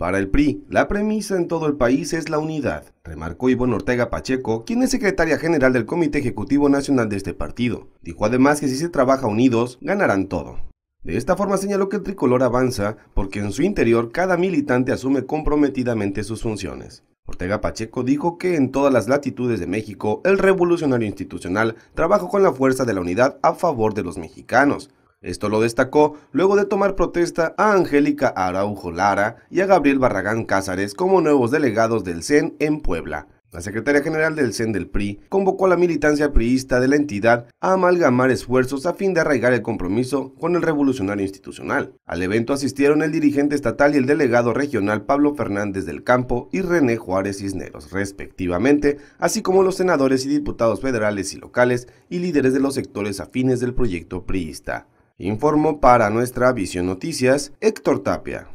Para el PRI, la premisa en todo el país es la unidad, remarcó Ivonne Ortega Pacheco, quien es secretaria general del Comité Ejecutivo Nacional de este partido. Dijo además que si se trabaja unidos, ganarán todo. De esta forma señaló que el tricolor avanza porque en su interior cada militante asume comprometidamente sus funciones. Ortega Pacheco dijo que en todas las latitudes de México, el revolucionario institucional trabajó con la fuerza de la unidad a favor de los mexicanos, esto lo destacó luego de tomar protesta a Angélica Araujo Lara y a Gabriel Barragán Cázares como nuevos delegados del CEN en Puebla. La secretaria general del CEN del PRI convocó a la militancia priista de la entidad a amalgamar esfuerzos a fin de arraigar el compromiso con el revolucionario institucional. Al evento asistieron el dirigente estatal y el delegado regional Pablo Fernández del Campo y René Juárez Cisneros, respectivamente, así como los senadores y diputados federales y locales y líderes de los sectores afines del proyecto priista. Informó para nuestra Visión Noticias Héctor Tapia.